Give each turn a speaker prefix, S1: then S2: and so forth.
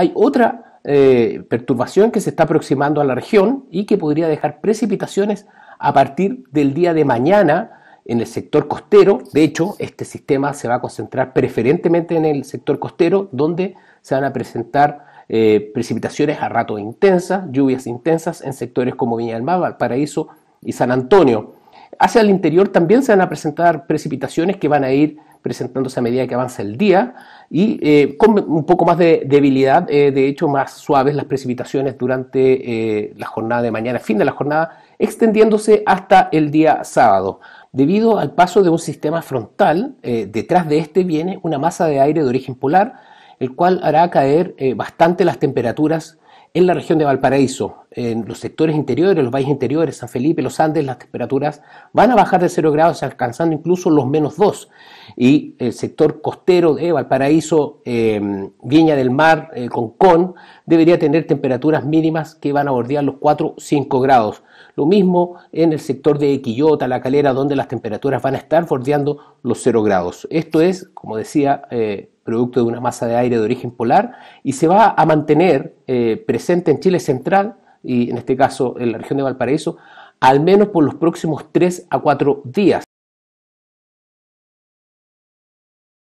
S1: hay otra eh, perturbación que se está aproximando a la región y que podría dejar precipitaciones a partir del día de mañana en el sector costero. De hecho, este sistema se va a concentrar preferentemente en el sector costero, donde se van a presentar eh, precipitaciones a rato intensas, lluvias intensas en sectores como Viña del Mar, Valparaíso y San Antonio. Hacia el interior también se van a presentar precipitaciones que van a ir presentándose a medida que avanza el día y eh, con un poco más de debilidad, eh, de hecho más suaves las precipitaciones durante eh, la jornada de mañana, fin de la jornada, extendiéndose hasta el día sábado. Debido al paso de un sistema frontal, detrás de este viene una masa de aire de origen polar, el cual hará caer bastante las temperaturas en la región de Valparaíso, en los sectores interiores, los valles interiores, San Felipe, los Andes, las temperaturas van a bajar de 0 grados, alcanzando incluso los menos 2. Y el sector costero de Valparaíso, em, Viña del Mar, eh, Concón, debería tener temperaturas mínimas que van a bordear los 4-5 grados. Lo mismo en el sector de Quillota, La Calera, donde las temperaturas van a estar bordeando los 0 grados. Esto es, como decía, eh, producto de una masa de aire de origen polar, y se va a mantener eh, presente en Chile central, y en este caso en la región de Valparaíso, al menos por los próximos 3 a cuatro días.